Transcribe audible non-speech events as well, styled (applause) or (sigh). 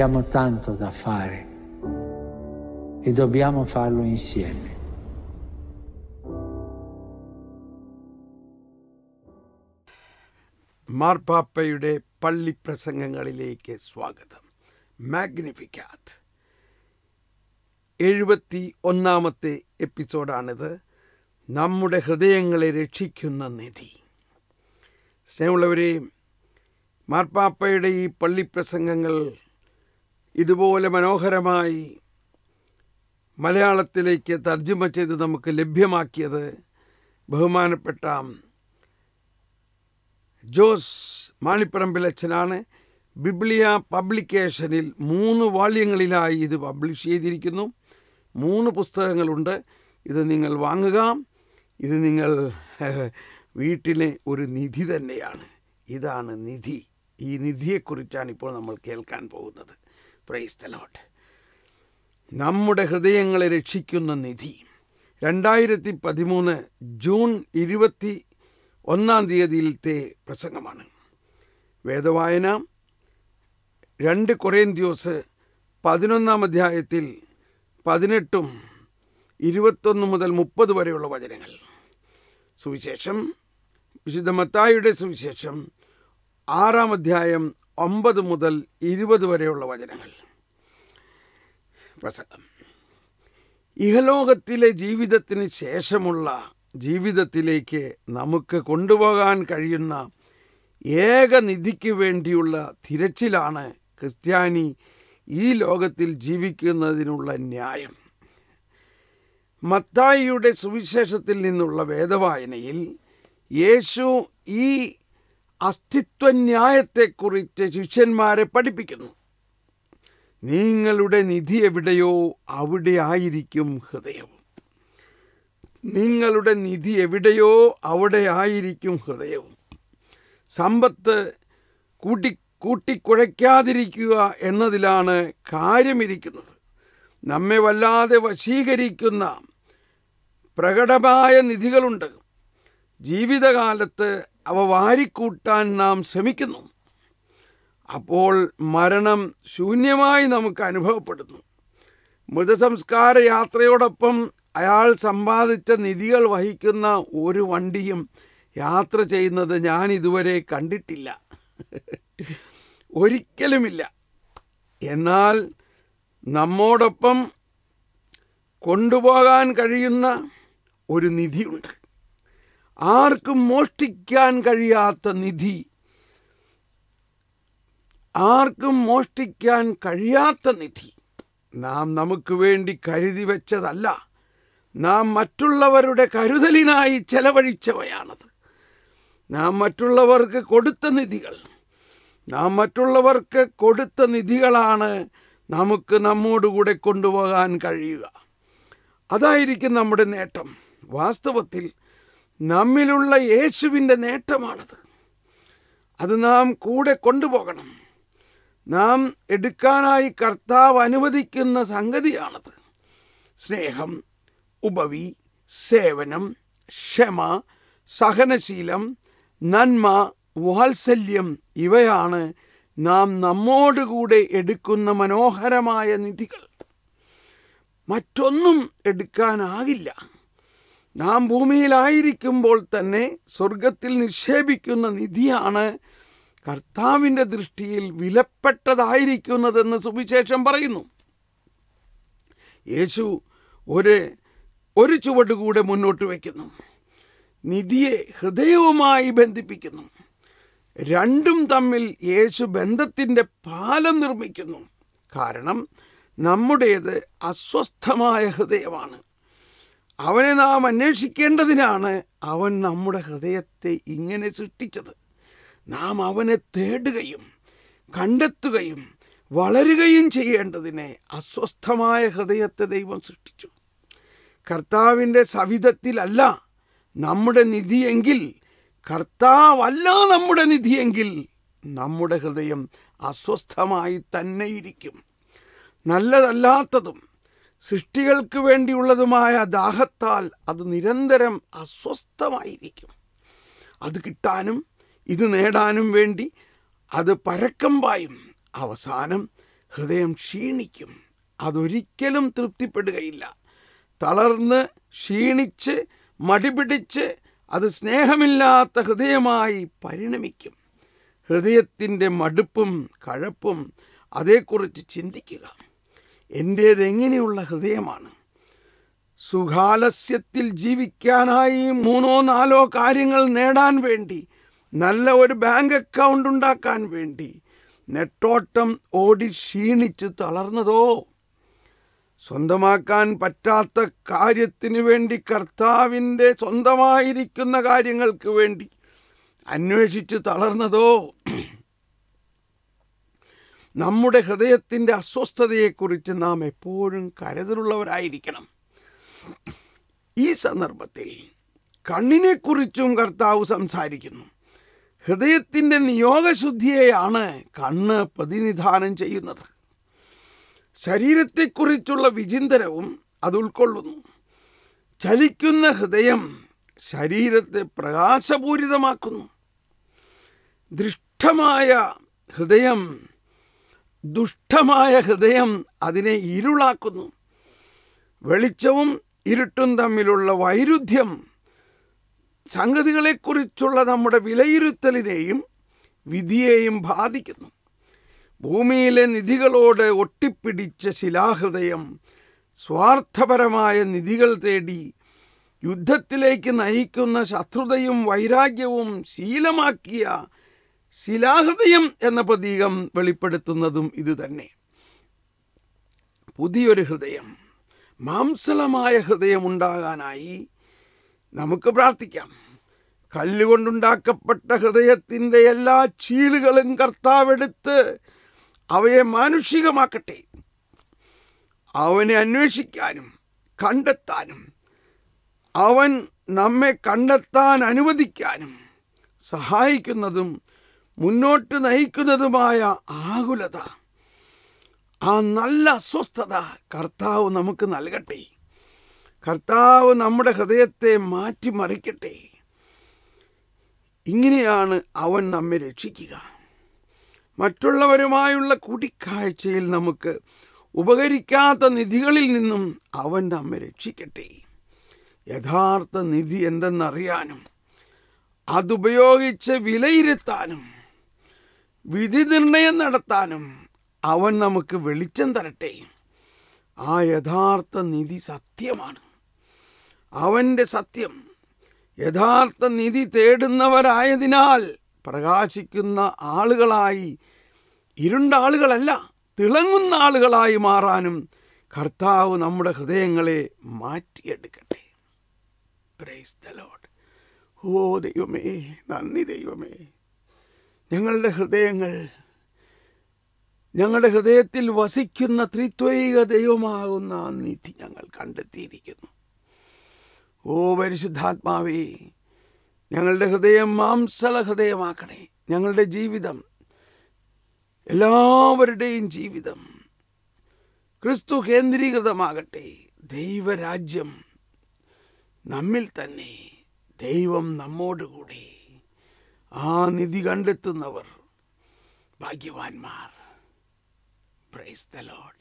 Abbiamo tanto da fare e dobbiamo farlo insieme. മാർപ്പാപ്പയുടെ പള്ളിപ്രസംഗങ്ങളിലേക്ക് സ്വാഗതം മാഗ്നിഫിക്കാറ്റ് എഴുപത്തി ഒന്നാമത്തെ എപ്പിസോഡാണിത് നമ്മുടെ ഹൃദയങ്ങളെ രക്ഷിക്കുന്ന നിധി സ്നേഹമുള്ളവരെയും മാർപ്പാപ്പയുടെ ഈ പള്ളിപ്രസംഗങ്ങൾ ഇതുപോലെ മനോഹരമായി മലയാളത്തിലേക്ക് തർജ്ജമ ചെയ്ത് നമുക്ക് ലഭ്യമാക്കിയത് ബഹുമാനപ്പെട്ട ജോസ് മാളിപ്പറമ്പിലച്ഛനാണ് ബിബ്ലിയ പബ്ലിക്കേഷനിൽ മൂന്ന് വാള്യങ്ങളിലായി ഇത് പബ്ലിഷ് ചെയ്തിരിക്കുന്നു മൂന്ന് പുസ്തകങ്ങളുണ്ട് ഇത് നിങ്ങൾ വാങ്ങുക ഇത് നിങ്ങൾ (laughs) വീട്ടിലെ ഒരു നിധി തന്നെയാണ് ഇതാണ് നിധി ഈ നിധിയെക്കുറിച്ചാണ് ഇപ്പോൾ നമ്മൾ കേൾക്കാൻ പോകുന്നത് പ്രൈസ് ദ നമ്മുടെ ഹൃദയങ്ങളെ രക്ഷിക്കുന്ന നിധി രണ്ടായിരത്തി പതിമൂന്ന് ജൂൺ ഇരുപത്തി ഒന്നാം തീയതിയിലത്തെ പ്രസംഗമാണ് വേദവായന രണ്ട് ദിവസ് പതിനൊന്നാം അധ്യായത്തിൽ പതിനെട്ടും ഇരുപത്തൊന്ന് മുതൽ മുപ്പത് വരെയുള്ള വചനങ്ങൾ സുവിശേഷം വിശുദ്ധ മത്തായുടെ സുവിശേഷം ആറാം അധ്യായം ഒമ്പത് മുതൽ ഇരുപത് വരെയുള്ള വചനങ്ങൾ പ്രസംഗം ഇഹലോകത്തിലെ ജീവിതത്തിന് ശേഷമുള്ള ജീവിതത്തിലേക്ക് നമുക്ക് കൊണ്ടുപോകാൻ കഴിയുന്ന ഏക നിധിക്ക് വേണ്ടിയുള്ള തിരച്ചിലാണ് ക്രിസ്ത്യാനി ഈ ലോകത്തിൽ ജീവിക്കുന്നതിനുള്ള ന്യായം മത്തായിയുടെ സുവിശേഷത്തിൽ നിന്നുള്ള വേദവായനയിൽ യേശു ഈ അസ്തിത്വന്യായത്തെക്കുറിച്ച് ശിഷ്യന്മാരെ പഠിപ്പിക്കുന്നു നിങ്ങളുടെ നിധി എവിടെയോ അവിടെ ആയിരിക്കും ഹൃദയവും നിങ്ങളുടെ നിധി എവിടെയോ അവിടെ ആയിരിക്കും ഹൃദയവും സമ്പത്ത് കൂട്ടി കൂട്ടിക്കുഴയ്ക്കാതിരിക്കുക എന്നതിലാണ് കാര്യമിരിക്കുന്നത് നമ്മെ വല്ലാതെ വശീകരിക്കുന്ന പ്രകടമായ നിധികളുണ്ട് ജീവിതകാലത്ത് അവ വാരിക്കൂട്ടാൻ നാം ശ്രമിക്കുന്നു അപ്പോൾ മരണം ശൂന്യമായി നമുക്ക് അനുഭവപ്പെടുന്നു മൃതസംസ്കാര യാത്രയോടൊപ്പം അയാൾ സമ്പാദിച്ച നിധികൾ വഹിക്കുന്ന ഒരു വണ്ടിയും യാത്ര ചെയ്യുന്നത് ഞാൻ ഇതുവരെ കണ്ടിട്ടില്ല ഒരിക്കലുമില്ല എന്നാൽ നമ്മോടൊപ്പം കൊണ്ടുപോകാൻ കഴിയുന്ന ഒരു നിധിയുണ്ട് ആർക്കും മോഷ്ടിക്കാൻ കഴിയാത്ത നിധി ആർക്കും മോഷ്ടിക്കാൻ കഴിയാത്ത നിധി നാം നമുക്ക് വേണ്ടി കരുതി വെച്ചതല്ല നാം മറ്റുള്ളവരുടെ കരുതലിനായി ചെലവഴിച്ചവയാണത് നാം മറ്റുള്ളവർക്ക് കൊടുത്ത നിധികൾ നാം മറ്റുള്ളവർക്ക് കൊടുത്ത നിധികളാണ് നമുക്ക് നമ്മോടുകൂടെ കൊണ്ടുപോകാൻ കഴിയുക അതായിരിക്കും നമ്മുടെ നേട്ടം വാസ്തവത്തിൽ നമ്മിലുള്ള യേശുവിൻ്റെ നേട്ടമാണത് അത് നാം കൂടെ കൊണ്ടുപോകണം നാം എടുക്കാനായി കർത്താവ് അനുവദിക്കുന്ന സംഗതിയാണത് സ്നേഹം ഉപവി സേവനം ക്ഷമ സഹനശീലം നന്മ വാത്സല്യം ഇവയാണ് നാം നമ്മോടുകൂടെ എടുക്കുന്ന മനോഹരമായ നിധികൾ മറ്റൊന്നും എടുക്കാനാകില്ല നാം ഭൂമിയിലായിരിക്കുമ്പോൾ തന്നെ സ്വർഗത്തിൽ നിക്ഷേപിക്കുന്ന നിധിയാണ് കർത്താവിൻ്റെ ദൃഷ്ടിയിൽ വിലപ്പെട്ടതായിരിക്കുന്നതെന്ന് സുവിശേഷം പറയുന്നു യേശു ഒരു ഒരു ചുവട് കൂടെ മുന്നോട്ട് വയ്ക്കുന്നു നിധിയെ ഹൃദയവുമായി ബന്ധിപ്പിക്കുന്നു രണ്ടും തമ്മിൽ യേശു ബന്ധത്തിൻ്റെ പാലം നിർമ്മിക്കുന്നു കാരണം നമ്മുടേത് അസ്വസ്ഥമായ ഹൃദയമാണ് അവനെ നാം അന്വേഷിക്കേണ്ടതിനാണ് അവൻ നമ്മുടെ ഹൃദയത്തെ ഇങ്ങനെ സൃഷ്ടിച്ചത് നാം അവനെ തേടുകയും കണ്ടെത്തുകയും വളരുകയും ചെയ്യേണ്ടതിനെ അസ്വസ്ഥമായ ഹൃദയത്തെ ദൈവം സൃഷ്ടിച്ചു കർത്താവിൻ്റെ സവിധത്തിലല്ല നമ്മുടെ നിധിയെങ്കിൽ കർത്താവല്ല നമ്മുടെ നിധിയെങ്കിൽ നമ്മുടെ ഹൃദയം അസ്വസ്ഥമായി തന്നെയിരിക്കും നല്ലതല്ലാത്തതും സൃഷ്ടികൾക്ക് വേണ്ടിയുള്ളതുമായ ദാഹത്താൽ അത് നിരന്തരം അസ്വസ്ഥമായിരിക്കും അത് കിട്ടാനും ഇത് നേടാനും വേണ്ടി അത് പരക്കം പായും അവസാനം ഹൃദയം ക്ഷീണിക്കും അതൊരിക്കലും തൃപ്തിപ്പെടുകയില്ല തളർന്ന് ക്ഷീണിച്ച് മടിപിടിച്ച് അത് സ്നേഹമില്ലാത്ത ഹൃദയമായി പരിണമിക്കും ഹൃദയത്തിൻ്റെ മടുപ്പും കഴപ്പും അതേക്കുറിച്ച് ചിന്തിക്കുക എൻ്റേതെങ്ങനെയുള്ള ഹൃദയമാണ് സുഖാലസ്യത്തിൽ ജീവിക്കാനായി മൂന്നോ നാലോ കാര്യങ്ങൾ നേടാൻ വേണ്ടി നല്ല ഒരു ബാങ്ക് അക്കൗണ്ട് ഉണ്ടാക്കാൻ വേണ്ടി നെട്ടോട്ടം ഓടി ക്ഷീണിച്ച് തളർന്നതോ സ്വന്തമാക്കാൻ പറ്റാത്ത കാര്യത്തിനു വേണ്ടി കർത്താവിൻ്റെ സ്വന്തമായിരിക്കുന്ന കാര്യങ്ങൾക്ക് വേണ്ടി അന്വേഷിച്ച് തളർന്നതോ നമ്മുടെ ഹൃദയത്തിൻ്റെ അസ്വസ്ഥതയെക്കുറിച്ച് നാം എപ്പോഴും കരുതലുള്ളവരായിരിക്കണം ഈ സന്ദർഭത്തിൽ കണ്ണിനെക്കുറിച്ചും കർത്താവ് സംസാരിക്കുന്നു ഹൃദയത്തിൻ്റെ നിയോഗശുദ്ധിയെയാണ് കണ്ണ് പ്രതിനിധാനം ചെയ്യുന്നത് ശരീരത്തെക്കുറിച്ചുള്ള വിചിന്തനവും അത് ഉൾക്കൊള്ളുന്നു ചലിക്കുന്ന ഹൃദയം ശരീരത്തെ പ്രകാശപൂരിതമാക്കുന്നു ദൃഷ്ടമായ ഹൃദയം ദുഷ്ടമായ ഹൃദയം അതിനെ ഇരുളാക്കുന്നു വെളിച്ചവും ഇരുട്ടും തമ്മിലുള്ള വൈരുദ്ധ്യം സംഗതികളെക്കുറിച്ചുള്ള നമ്മുടെ വിലയിരുത്തലിനെയും വിധിയെയും ബാധിക്കുന്നു ഭൂമിയിലെ നിധികളോട് ഒട്ടിപ്പിടിച്ച ശിലാഹൃദയം സ്വാർത്ഥപരമായ നിധികൾ തേടി യുദ്ധത്തിലേക്ക് നയിക്കുന്ന ശത്രുതയും വൈരാഗ്യവും ശീലമാക്കിയ ശിലാഹൃദയം എന്ന പ്രതീകം വെളിപ്പെടുത്തുന്നതും ഇതുതന്നെ പുതിയൊരു ഹൃദയം മാംസളമായ ഹൃദയമുണ്ടാകാനായി നമുക്ക് പ്രാർത്ഥിക്കാം കല്ലുകൊണ്ടുണ്ടാക്കപ്പെട്ട ഹൃദയത്തിൻ്റെ എല്ലാ ചീളുകളും കർത്താവെടുത്ത് അവയെ മാനുഷികമാക്കട്ടെ അവനെ അന്വേഷിക്കാനും കണ്ടെത്താനും അവൻ നമ്മെ കണ്ടെത്താൻ അനുവദിക്കാനും സഹായിക്കുന്നതും മുന്നോട്ട് നയിക്കുന്നതുമായ ആകുലത ആ നല്ല അസ്വസ്ഥത കർത്താവ് നമുക്ക് നൽകട്ടെ കർത്താവ് നമ്മുടെ ഹൃദയത്തെ മാറ്റിമറിക്കട്ടെ ഇങ്ങനെയാണ് അവൻ നമ്മെ രക്ഷിക്കുക മറ്റുള്ളവരുമായുള്ള കൂടിക്കാഴ്ചയിൽ നമുക്ക് ഉപകരിക്കാത്ത നിധികളിൽ നിന്നും അവൻ നമ്മെ രക്ഷിക്കട്ടെ യഥാർത്ഥ നിധി എന്തെന്നറിയാനും അതുപയോഗിച്ച് വിലയിരുത്താനും വിധി നിർണയം നടത്താനും അവൻ നമുക്ക് വെളിച്ചം തരട്ടെ ആ യഥാർത്ഥ നിധി സത്യമാണ് അവൻ്റെ സത്യം യഥാർത്ഥ നിധി തേടുന്നവരായതിനാൽ പ്രകാശിക്കുന്ന ആളുകളായി ഇരുണ്ട ആളുകളല്ല തിളങ്ങുന്ന ആളുകളായി മാറാനും കർത്താവ് നമ്മുടെ ഹൃദയങ്ങളെ മാറ്റിയെടുക്കട്ടെ പ്രൈസ് ദ ലോഡ് ഓ ദൈവമേ നന്ദി ദൈവമേ ഞങ്ങളുടെ ഹൃദയങ്ങൾ ഞങ്ങളുടെ ഹൃദയത്തിൽ വസിക്കുന്ന ത്രിത്വൈക ദൈവമാകുന്ന നിധി ഞങ്ങൾ കണ്ടെത്തിയിരിക്കുന്നു ഓ പരിശുദ്ധാത്മാവേ ഞങ്ങളുടെ ഹൃദയം മാംസള ഹൃദയമാക്കണേ ഞങ്ങളുടെ ജീവിതം എല്ലാവരുടെയും ജീവിതം ക്രിസ്തു കേന്ദ്രീകൃതമാകട്ടെ ദൈവരാജ്യം നമ്മിൽ തന്നെ ദൈവം നമ്മോടുകൂടി ആ നിധി കണ്ടെത്തുന്നവർ ഭാഗ്യവാന്മാർ പ്രൈസ് ദ ലോഡ്